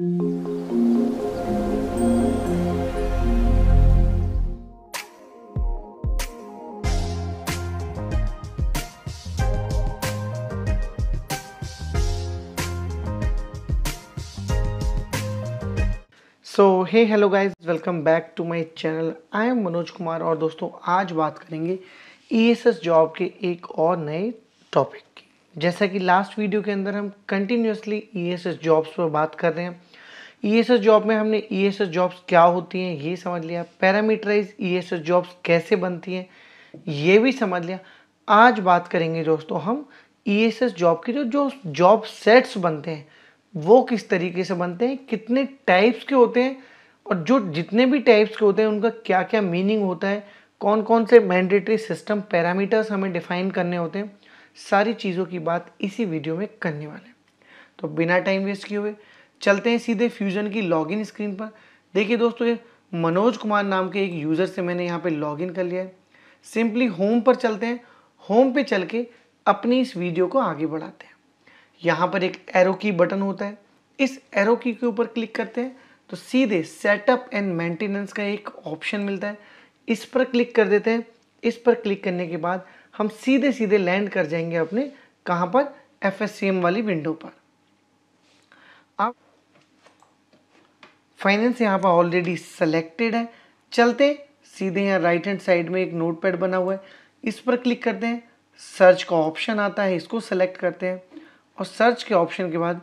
so hey hello guys welcome back to my channel I am Manoj Kumar और दोस्तों आज बात करेंगे ईएसएस e जॉब के एक और नए टॉपिक की जैसा कि लास्ट वीडियो के अंदर हम कंटिन्यूसली ईएसएस जॉब्स पर बात कर रहे हैं ई एस एस जॉब में हमने ई एस एस जॉब्स क्या होती हैं ये समझ लिया parameterise E S S jobs कैसे बनती हैं ये भी समझ लिया आज बात करेंगे दोस्तों हम ई एस एस जॉब के जो जो जॉब सेट्स बनते हैं वो किस तरीके से बनते हैं कितने टाइप्स के होते हैं और जो जितने भी टाइप्स के होते हैं उनका क्या क्या मीनिंग होता है कौन कौन से मैंडेटरी सिस्टम पैरामीटर्स हमें डिफाइन करने होते हैं सारी चीज़ों की बात इसी वीडियो में करने वाले हैं तो बिना टाइम वेस्ट किए हुए चलते हैं सीधे फ्यूजन की लॉगिन स्क्रीन पर देखिए दोस्तों ये मनोज कुमार नाम के एक यूज़र से मैंने यहाँ पे लॉगिन कर लिया है सिंपली होम पर चलते हैं होम पे चल के अपनी इस वीडियो को आगे बढ़ाते हैं यहाँ पर एक एरो की बटन होता है इस एरो की के ऊपर क्लिक करते हैं तो सीधे सेटअप एंड मेंटेनेंस का एक ऑप्शन मिलता है इस पर क्लिक कर देते हैं इस पर क्लिक करने के बाद हम सीधे सीधे लैंड कर जाएंगे अपने कहाँ पर एफ वाली विंडो पर फाइनेंस यहाँ पर ऑलरेडी सेलेक्टेड है चलते सीधे यहाँ राइट हैंड साइड में एक नोट पैड बना हुआ है इस पर क्लिक करते हैं सर्च का ऑप्शन आता है इसको सेलेक्ट करते हैं और सर्च के ऑप्शन के बाद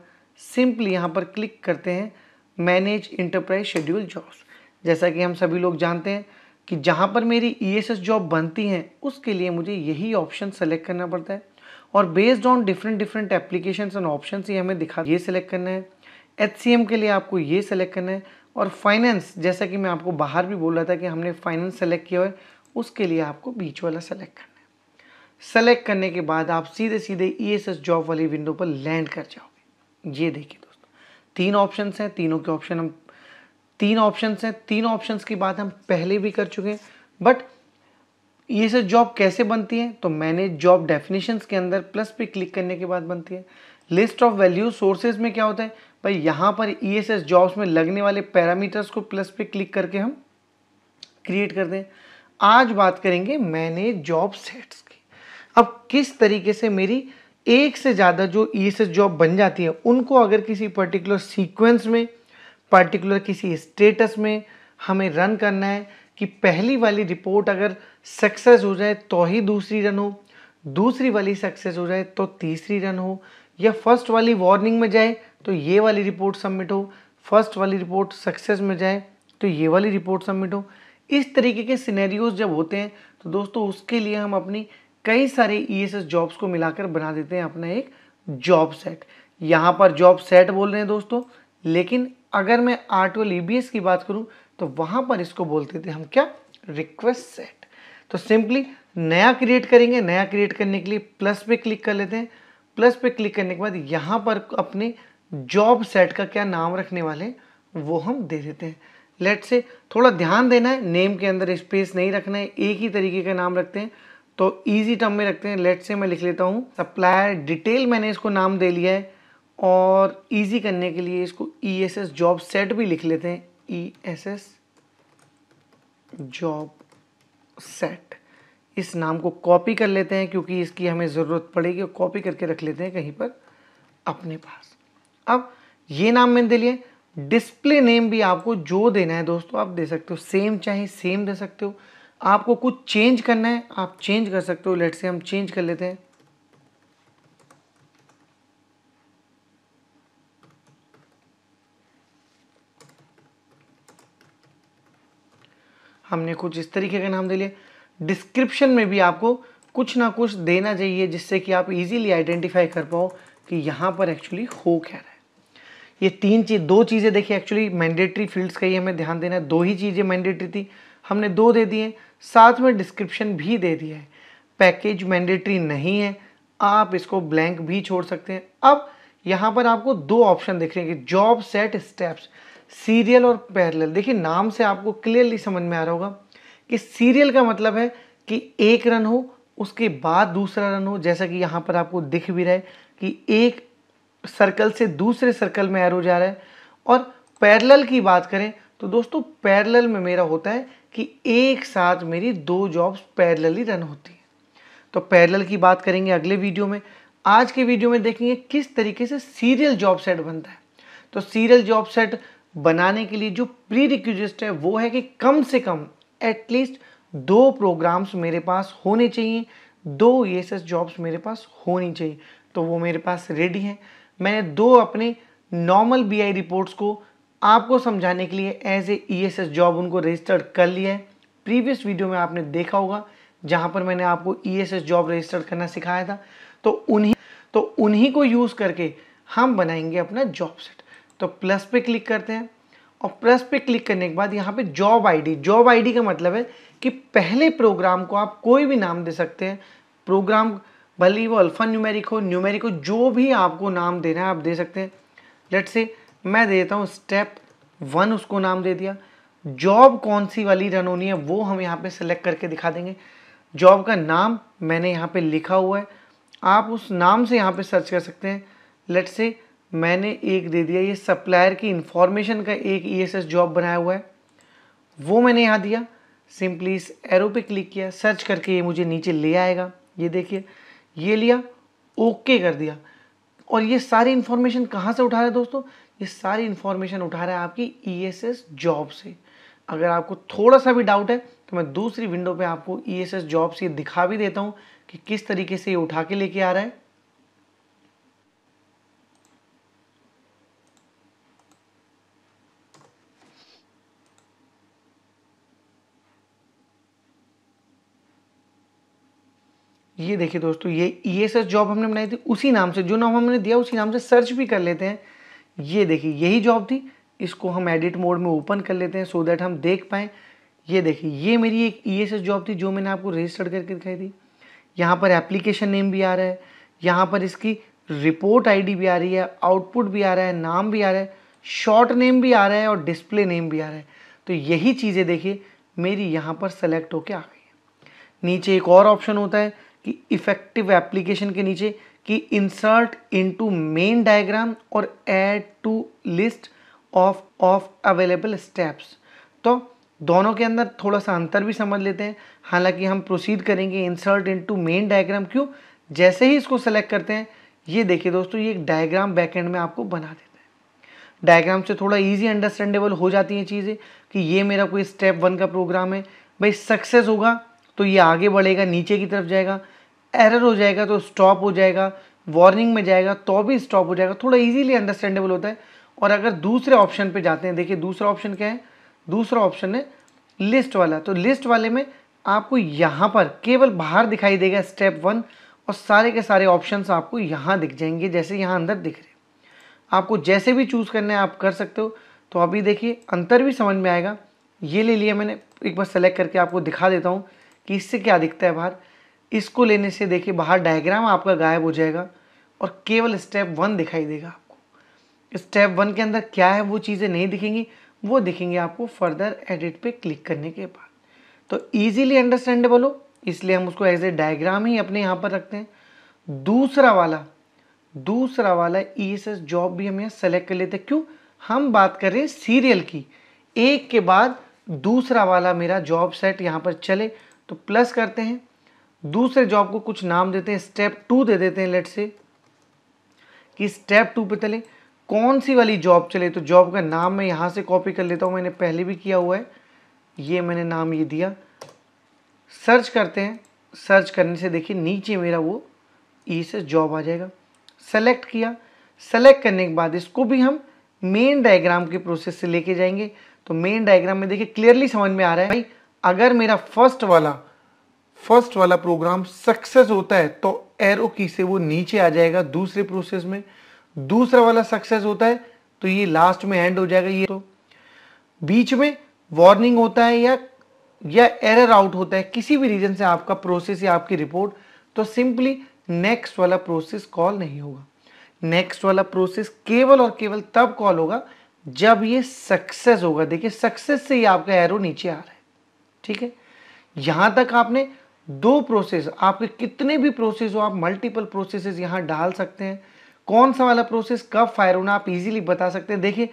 सिंपली यहाँ पर क्लिक करते हैं मैनेज इंटरप्राइज शेड्यूल जॉब्स जैसा कि हम सभी लोग जानते हैं कि जहाँ पर मेरी ई e जॉब बनती हैं उसके लिए मुझे यही ऑप्शन सेलेक्ट करना पड़ता है और based on different different application and option ये हमें दिखा ये सिलेक्ट करना है एच के लिए आपको ये सेलेक्ट करना है और फाइनेंस जैसा कि मैं आपको बाहर भी बोल रहा था कि हमने फाइनेंस सेलेक्ट किया है उसके लिए आपको बीच वाला सेलेक्ट करना है सेलेक्ट करने के बाद आप सीधे सीधे ई जॉब वाली विंडो पर लैंड कर जाओगे ये देखिए दोस्तों तीन ऑप्शन हैं तीनों के ऑप्शन हम तीन ऑप्शन हैं तीन ऑप्शन की बात हम पहले भी कर चुके हैं बट ये एस जॉब कैसे बनती है तो मैंने जॉब डेफिनेशंस के अंदर प्लस पे क्लिक करने के बाद बनती है लिस्ट ऑफ वैल्यू सोर्सेज में क्या होता है भाई यहाँ पर ई एस एस जॉब्स में लगने वाले पैरामीटर्स को प्लस पे क्लिक करके हम क्रिएट कर दें आज बात करेंगे मैंने जॉब सेट्स की अब किस तरीके से मेरी एक से ज़्यादा जो ई एस एस जॉब बन जाती है उनको अगर किसी पर्टिकुलर सीक्वेंस में पर्टिकुलर किसी स्टेटस में हमें रन करना है कि पहली वाली रिपोर्ट अगर सक्सेस हो जाए तो ही दूसरी रन हो दूसरी वाली सक्सेस हो जाए तो तीसरी रन हो या फर्स्ट वाली वार्निंग में जाए तो ये वाली रिपोर्ट सबमिट हो फर्स्ट वाली रिपोर्ट सक्सेस में जाए तो ये वाली रिपोर्ट सबमिट हो इस तरीके के सिनेरियोज जब होते हैं तो दोस्तों उसके लिए हम अपनी कई सारे ई e जॉब्स को मिलाकर बना देते हैं अपना एक जॉब सेट यहाँ पर जॉब सेट बोल रहे हैं दोस्तों लेकिन अगर मैं आर ट्वेल्व e की बात करूँ तो वहाँ पर इसको बोलते थे हम क्या रिक्वेस्ट सेट तो सिंपली नया क्रिएट करेंगे नया क्रिएट करने के लिए प्लस पे क्लिक कर लेते हैं प्लस पे क्लिक करने के बाद यहाँ पर अपने जॉब सेट का क्या नाम रखने वाले वो हम दे देते हैं लेट से थोड़ा ध्यान देना है नेम के अंदर स्पेस नहीं रखना है एक ही तरीके का नाम रखते हैं तो इजी टर्म में रखते हैं लेट से मैं लिख लेता हूँ सप्लायर डिटेल मैंने इसको नाम दे लिया है और इजी करने के लिए इसको E S S job set भी लिख लेते हैं E S S job set इस नाम को कॉपी कर लेते हैं क्योंकि इसकी हमें ज़रूरत पड़ेगी और कॉपी करके रख लेते हैं कहीं पर अपने पास अब ये नाम मैंने दे लिए डिस्प्ले नेम भी आपको जो देना है दोस्तों आप दे सकते हो सेम चाहे सेम दे सकते हो आपको कुछ चेंज करना है आप चेंज कर सकते हो लेट से हम चेंज कर लेते हैं हमने कुछ इस तरीके का नाम दे लिया डिस्क्रिप्शन में भी आपको कुछ ना कुछ देना चाहिए जिससे कि आप इजीली आइडेंटिफाई कर पाओ कि यहां पर एक्चुअली हो क्या रहा है ये तीन चीज दो चीज़ें देखिए एक्चुअली मैंडेटरी फील्ड्स का ही हमें ध्यान देना है दो ही चीज़ें मैंडेटरी थी हमने दो दे दिए साथ में डिस्क्रिप्शन भी दे दिया है पैकेज मैंडेटरी नहीं है आप इसको ब्लैंक भी छोड़ सकते हैं अब यहाँ पर आपको दो ऑप्शन देख रहे हैं कि जॉब सेट स्टेप्स सीरियल और पैरेलल देखिए नाम से आपको क्लियरली समझ में आ रहा होगा कि सीरियल का मतलब है कि एक रन हो उसके बाद दूसरा रन हो जैसा कि यहाँ पर आपको दिख भी रहा है कि एक सर्कल से दूसरे सर्कल में एरो जा रहा है और पैरेलल की बात करें तो दोस्तों पैरेलल में मेरा होता है कि एक साथ मेरी दो जॉब्स पैरेलली रन होती है तो पैरेलल की बात करेंगे अगले वीडियो में आज के वीडियो में देखेंगे किस तरीके से सीरियल जॉब सेट बनता है तो सीरियल जॉब सेट बनाने के लिए जो प्री रिक्विजिस्ट है वो है कि कम से कम एटलीस्ट दो प्रोग्राम्स मेरे पास होने चाहिए दो ई e जॉब्स मेरे पास होनी चाहिए तो वो मेरे पास रेडी हैं मैंने दो अपने नॉर्मल बीआई रिपोर्ट्स को आपको समझाने के लिए एज ए ईएसएस जॉब उनको रजिस्टर्ड कर लिया है प्रीवियस वीडियो में आपने देखा होगा जहां पर मैंने आपको ईएसएस जॉब रजिस्टर्ड करना सिखाया था तो उन्हीं तो उन्हीं को यूज़ करके हम बनाएंगे अपना जॉब सेट तो प्लस पे क्लिक करते हैं और प्लस पे क्लिक करने के बाद यहाँ पे जॉब आईडी जॉब आईडी का मतलब है कि पहले प्रोग्राम को आप कोई भी नाम दे सकते हैं प्रोग्राम भले ही वो अल्फ़ा न्यूमेरिक हो न्यूमेरिक हो जो भी आपको नाम देना है आप दे सकते हैं लेट से मैं देता हूँ स्टेप वन उसको नाम दे दिया जॉब कौन सी वाली रन होनी है वो हम यहाँ पे सेलेक्ट करके दिखा देंगे जॉब का नाम मैंने यहाँ पे लिखा हुआ है आप उस नाम से यहाँ पे सर्च कर सकते हैं लेट से मैंने एक दे दिया ये सप्लायर की इंफॉर्मेशन का एक ई e जॉब बनाया हुआ है वो मैंने यहाँ दिया सिंपली इस एरो पे क्लिक किया सर्च करके ये मुझे नीचे ले आएगा ये देखिए ये लिया ओके कर दिया और ये सारी इंफॉर्मेशन कहाँ से उठा रहे हैं दोस्तों ये सारी इंफॉर्मेशन उठा रहा है आपकी ई e जॉब से अगर आपको थोड़ा सा भी डाउट है तो मैं दूसरी विंडो पे आपको ई एस जॉब से दिखा भी देता हूँ कि किस तरीके से ये उठा के लेके आ रहा है ये देखिए दोस्तों ये ई एस एस जॉब हमने बनाई थी उसी नाम से जो नाम हमने दिया उसी नाम से सर्च भी कर लेते हैं ये देखिए यही जॉब थी इसको हम एडिट मोड में ओपन कर लेते हैं सो देट दैट हम देख पाएँ ये देखिए ये मेरी एक ई एस एस जॉब थी जो मैंने आपको रजिस्टर्ड करके दिखाई थी यहाँ पर एप्लीकेशन नेम भी आ रहा है यहाँ पर इसकी रिपोर्ट आईडी भी आ रही है आउटपुट भी आ रहा है नाम भी आ रहा है शॉर्ट नेम भी आ रहा है और डिस्प्ले नेम भी आ रहा है तो यही चीज़ें देखिए मेरी यहाँ पर सेलेक्ट होके आ गई है नीचे एक और ऑप्शन होता है कि इफेक्टिव एप्लीकेशन के नीचे कि इंसर्ट इनटू मेन डायग्राम और add to list of of available steps तो दोनों के अंदर थोड़ा सा अंतर भी समझ लेते हैं हालांकि हम प्रोसीड करेंगे इंसर्ट इनटू मेन डायग्राम क्यों जैसे ही इसको सेलेक्ट करते हैं ये देखिए दोस्तों ये एक डायग्राम एंड में आपको बना देता है डायग्राम से थोड़ा इजी अंडरस्टैंडेबल हो जाती हैं चीज़ें कि ये मेरा कोई स्टेप वन का प्रोग्राम है भाई सक्सेस होगा तो ये आगे बढ़ेगा नीचे की तरफ जाएगा एरर हो जाएगा तो स्टॉप हो जाएगा वार्निंग में जाएगा तो भी स्टॉप हो जाएगा थोड़ा इजीली अंडरस्टैंडेबल होता है और अगर दूसरे ऑप्शन पे जाते हैं देखिए दूसरा ऑप्शन क्या है दूसरा ऑप्शन है लिस्ट वाला तो लिस्ट वाले में आपको यहाँ पर केवल बाहर दिखाई देगा स्टेप वन और सारे के सारे ऑप्शन आपको यहाँ दिख जाएंगे जैसे यहाँ अंदर दिख रहे आपको जैसे भी चूज़ करना है आप कर सकते हो तो अभी देखिए अंतर भी समझ में आएगा ये ले लिया मैंने एक बार सेलेक्ट करके आपको दिखा देता हूँ कि इससे क्या दिखता है बाहर इसको लेने से देखिए बाहर डायग्राम आपका गायब हो जाएगा और केवल स्टेप वन दिखाई देगा आपको स्टेप वन के अंदर क्या है वो चीज़ें नहीं दिखेंगी वो दिखेंगे आपको फर्दर एडिट पे क्लिक करने के बाद तो ईजिली अंडरस्टैंडेबल हो इसलिए हम उसको एज ए डायग्राम ही अपने यहाँ पर रखते हैं दूसरा वाला दूसरा वाला ई एस एस जॉब भी हम यहाँ सेलेक्ट कर लेते हैं क्यों हम बात कर रहे हैं सीरियल की एक के बाद दूसरा वाला मेरा जॉब सेट यहाँ पर चले तो प्लस करते हैं दूसरे जॉब को कुछ नाम देते हैं स्टेप टू दे देते हैं लेट से कि स्टेप टू पे चले कौन सी वाली जॉब चले तो जॉब का नाम मैं यहां से कॉपी कर लेता हूं मैंने पहले भी किया हुआ है ये मैंने नाम ये दिया सर्च करते हैं सर्च करने से देखिए नीचे मेरा वो ई e से जॉब आ जाएगा सेलेक्ट किया सेलेक्ट करने के बाद इसको भी हम मेन डायग्राम के प्रोसेस से लेके जाएंगे तो मेन डायग्राम में देखिए क्लियरली समझ में आ रहा है भाई अगर मेरा फर्स्ट वाला फर्स्ट वाला प्रोग्राम सक्सेस होता है तो एरो की से वो नीचे आ जाएगा दूसरे प्रोसेस में दूसरा वाला सक्सेस होता है तो ये लास्ट में एंड हो जाएगा ये तो बीच में वार्निंग होता है या या एरर आउट होता है किसी भी रीजन से आपका प्रोसेस या आपकी रिपोर्ट तो सिंपली नेक्स्ट वाला प्रोसेस कॉल नहीं होगा नेक्स्ट वाला प्रोसेस केवल और केवल तब कॉल होगा जब ये सक्सेस होगा देखिए सक्सेस से ही आपका एरो नीचे आ रहा है ठीक है यहां तक आपने दो प्रोसेस आपके कितने भी प्रोसेस हो आप मल्टीपल प्रोसेसेस यहाँ डाल सकते हैं कौन सा वाला प्रोसेस कब फायर होना आप इजीली बता सकते हैं देखिए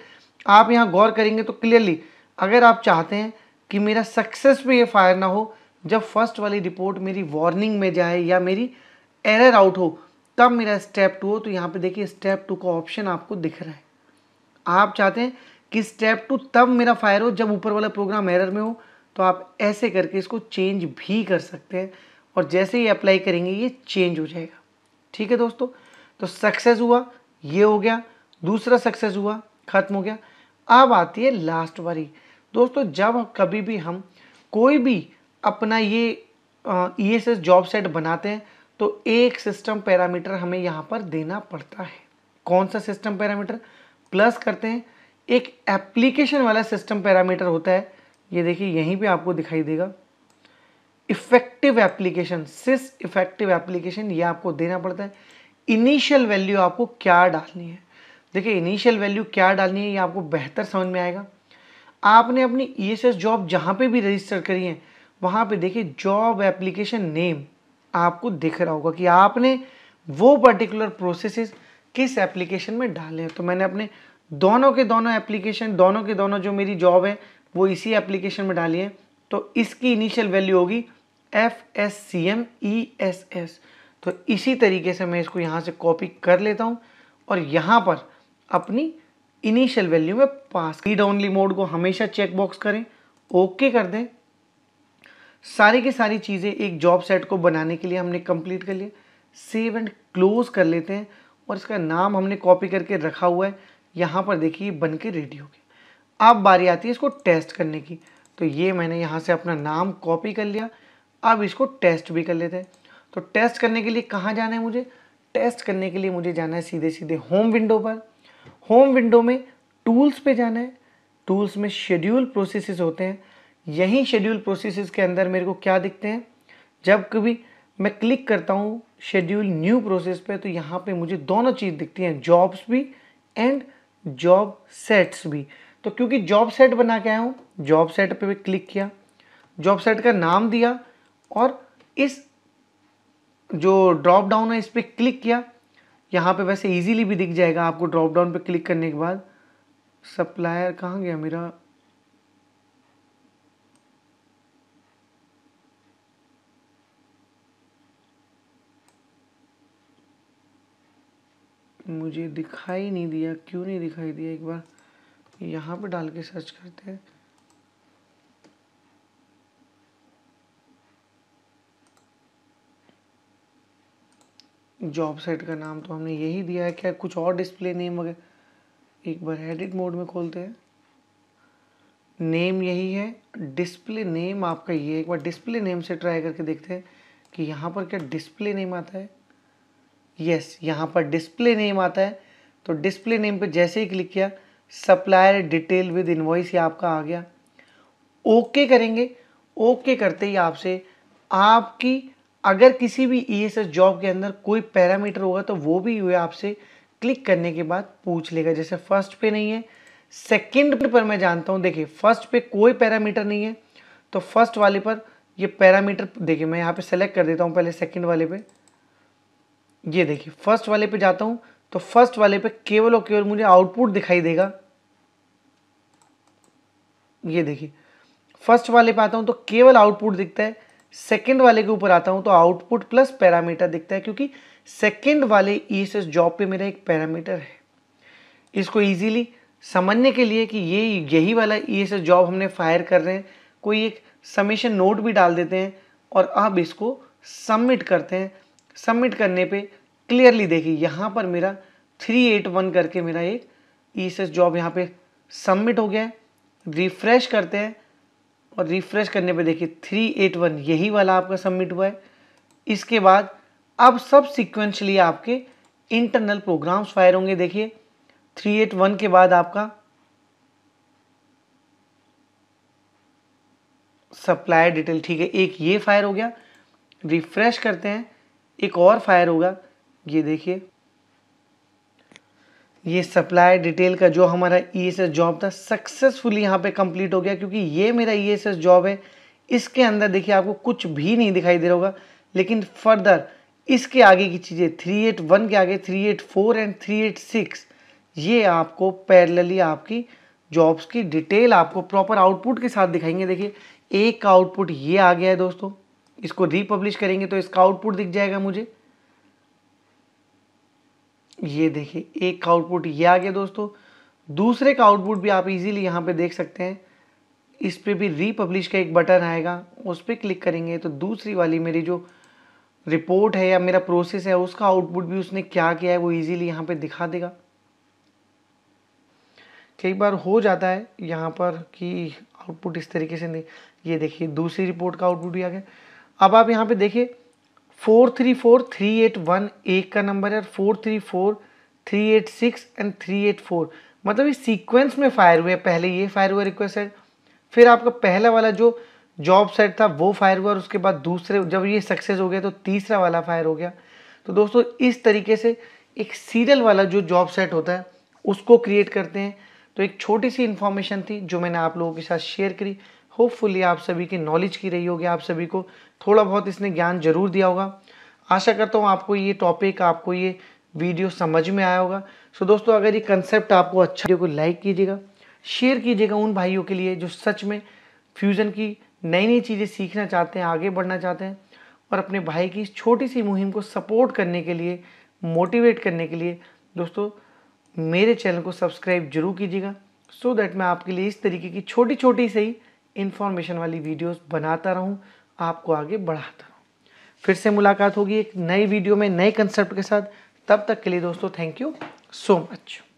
आप यहाँ गौर करेंगे तो क्लियरली अगर आप चाहते हैं कि मेरा सक्सेस में ये फायर ना हो जब फर्स्ट वाली रिपोर्ट मेरी वार्निंग में जाए या मेरी एरर आउट हो तब मेरा स्टेप टू हो तो यहाँ पर देखिए स्टेप टू का ऑप्शन आपको दिख रहा है आप चाहते हैं कि स्टेप टू तब मेरा फायर हो जब ऊपर वाला प्रोग्राम एरर में हो तो आप ऐसे करके इसको चेंज भी कर सकते हैं और जैसे ही अप्लाई करेंगे ये चेंज हो जाएगा ठीक है दोस्तों तो सक्सेस हुआ ये हो गया दूसरा सक्सेस हुआ ख़त्म हो गया अब आती है लास्ट वारी दोस्तों जब कभी भी हम कोई भी अपना ये E S S job set बनाते हैं तो एक सिस्टम पैरामीटर हमें यहाँ पर देना पड़ता है कौन सा सिस्टम पैरामीटर प्लस करते हैं एक एप्लीकेशन वाला सिस्टम पैरामीटर होता है ये देखिए यहीं पे आपको दिखाई देगा इफेक्टिव एप्लीकेशन सिस इफेक्टिव एप्लीकेशन ये आपको देना पड़ता है इनिशियल वैल्यू आपको क्या डालनी है देखिए इनिशियल वैल्यू क्या डालनी है ये आपको बेहतर समझ में आएगा आपने अपनी ई जॉब जहाँ पे भी रजिस्टर करी है वहाँ पे देखिए जॉब एप्लीकेशन नेम आपको दिख रहा होगा कि आपने वो पर्टिकुलर प्रोसेसेस किस एप्लीकेशन में डाले हैं तो मैंने अपने दोनों के दोनों एप्लीकेशन दोनों के दोनों जो मेरी जॉब है वो इसी एप्लीकेशन में डालिए तो इसकी इनिशियल वैल्यू होगी F S C M E S S तो इसी तरीके से मैं इसको यहाँ से कॉपी कर लेता हूँ और यहाँ पर अपनी इनिशियल वैल्यू में पास रीड ओनली मोड को हमेशा चेकबॉक्स करें ओके कर दें सारी की सारी चीज़ें एक जॉब सेट को बनाने के लिए हमने कंप्लीट कर लिया सेव एंड क्लोज कर लेते हैं और इसका नाम हमने कॉपी करके रखा हुआ है यहाँ पर देखिए बन के रेडी हो गया अब बारी आती है इसको टेस्ट करने की तो ये मैंने यहाँ से अपना नाम कॉपी कर लिया अब इसको टेस्ट भी कर लेते हैं तो टेस्ट करने के लिए कहाँ जाना है मुझे टेस्ट करने के लिए मुझे जाना है सीधे सीधे होम विंडो पर होम विंडो में टूल्स पे जाना है टूल्स में शेड्यूल प्रोसेसेस होते हैं यही शेड्यूल प्रोसेसेस के अंदर मेरे को क्या दिखते हैं जब कभी मैं क्लिक करता हूँ शेड्यूल न्यू प्रोसेस पे तो यहाँ पे मुझे दोनों चीज़ दिखती हैं जॉब्स भी एंड जॉब सेट्स भी तो क्योंकि जॉब सेट बना के आया हूँ जॉब सेट पे भी क्लिक किया जॉब सेट का नाम दिया और इस जो ड्रॉप डाउन है इस पर क्लिक किया यहाँ पे वैसे इजीली भी दिख जाएगा आपको ड्रॉप डाउन पे क्लिक करने के बाद सप्लायर कहाँ गया मेरा मुझे दिखाई नहीं दिया क्यों नहीं दिखाई दिया एक बार यहाँ पे डाल के सर्च करते हैं जॉब सेट का नाम तो हमने यही दिया है क्या कुछ और डिस्प्ले नेम वगैरह एक बार एडिट मोड में खोलते हैं नेम यही है डिस्प्ले नेम आपका ये एक बार डिस्प्ले नेम से ट्राई करके देखते हैं कि यहाँ पर क्या डिस्प्ले नेम आता है यस यहाँ पर डिस्प्ले नेम आता है तो डिस्प्ले नेम पे जैसे ही क्लिक किया सप्लायर डिटेल विद इन्वॉइस ये आपका आ गया ओके करेंगे ओके करते ही आपसे आपकी अगर किसी भी ई e जॉब के अंदर कोई पैरामीटर होगा तो वो भी वे आपसे क्लिक करने के बाद पूछ लेगा जैसे फर्स्ट पे नहीं है सेकंड पर मैं जानता हूँ देखिए फर्स्ट पे कोई पैरामीटर नहीं है तो फर्स्ट वाले पर ये पैरामीटर देखिए मैं यहाँ पे सेलेक्ट कर देता हूँ पहले सेकंड वाले पे ये देखिए फर्स्ट वाले पे जाता हूँ तो फर्स्ट वाले पे केवल और केवल मुझे आउटपुट दिखाई देगा ये देखिए फर्स्ट वाले पे आता हूँ तो केवल आउटपुट दिखता है सेकंड वाले के ऊपर आता हूँ तो आउटपुट प्लस पैरामीटर दिखता है क्योंकि सेकंड वाले ई एस एस जॉब पे मेरा एक पैरामीटर है इसको इजीली समझने के लिए कि ये यही वाला ई एस एस जॉब हमने फायर कर रहे हैं कोई एक समीशन नोट भी डाल देते हैं और अब इसको सबमिट करते हैं सबमिट करने पर क्लियरली देखिए यहाँ पर मेरा थ्री एट वन करके मेरा एक ई एस एस जॉब यहाँ पर सबमिट हो गया है रिफ्रेश करते हैं और रिफ्रेश करने पे देखिए थ्री एट वन यही वाला आपका सबमिट हुआ है इसके बाद अब सब सिक्वेंशली आपके इंटरनल प्रोग्राम्स फायर होंगे देखिए थ्री एट वन के बाद आपका सप्लायर डिटेल ठीक है एक ये फायर हो गया रिफ्रेश करते हैं एक और फायर होगा ये देखिए ये सप्लाई डिटेल का जो हमारा ई e जॉब था सक्सेसफुली यहाँ पे कंप्लीट हो गया क्योंकि ये मेरा ई e जॉब है इसके अंदर देखिए आपको कुछ भी नहीं दिखाई दे रहा होगा लेकिन फर्दर इसके आगे की चीज़ें थ्री एट वन के आगे three eight four and three eight six ये आपको पैरेलली आपकी जॉब्स की डिटेल आपको प्रॉपर आउटपुट के साथ दिखाएंगे देखिए एक का आउटपुट ये आ गया है दोस्तों इसको रीपब्लिश करेंगे तो इसका आउटपुट दिख जाएगा मुझे ये देखिए एक का आउटपुट ये आ गया दोस्तों दूसरे का आउटपुट भी आप इजीली यहाँ पे देख सकते हैं इस पर भी रीपब्लिश का एक बटन आएगा उस पर क्लिक करेंगे तो दूसरी वाली मेरी जो रिपोर्ट है या मेरा प्रोसेस है उसका आउटपुट भी उसने क्या किया है वो इजीली यहाँ पे दिखा देगा कई बार हो जाता है यहाँ पर कि आउटपुट इस तरीके से नहीं ये देखिए दूसरी रिपोर्ट का आउटपुट भी आ गया अब आप यहाँ पे देखिए four three four three eight one एक का नंबर है four three four three eight six and three eight four मतलब इस सीक्वेंस में फायर हुए पहले ये फायर हुआ रिक्वेस्ट सेट फिर आपका पहला वाला जो जॉब सेट था वो फायर हुआ और उसके बाद दूसरे जब ये सक्सेस हो गया तो तीसरा वाला फायर हो गया तो दोस्तों इस तरीके से एक सीरियल वाला जो जॉब सेट होता है उसको क्रिएट करते हैं तो एक छोटी सी इन्फॉर्मेशन थी जो मैंने आप लोगों के साथ शेयर करी होपफुली आप सभी की नॉलेज की रही होगी आप सभी को थोड़ा बहुत इसने ज्ञान जरूर दिया होगा आशा करता हूँ आपको ये टॉपिक आपको ये वीडियो समझ में आया होगा सो दोस्तों अगर ये कंसेप्ट आपको अच्छा वीडियो को लाइक कीजिएगा शेयर कीजिएगा उन भाइयों के लिए जो सच में फ्यूज़न की नई नई चीज़ें सीखना चाहते हैं आगे बढ़ना चाहते हैं और अपने भाई की इस छोटी सी मुहिम को सपोर्ट करने के लिए मोटिवेट करने के लिए दोस्तों मेरे चैनल को सब्सक्राइब जरूर कीजिएगा सो so दैट मैं आपके लिए इस तरीके की छोटी छोटी सही इन्फॉर्मेशन वाली वीडियोस बनाता रहूं आपको आगे बढ़ाता रहूं फिर से मुलाकात होगी एक नई वीडियो में नए कंसेप्ट के साथ तब तक के लिए दोस्तों थैंक यू सो मच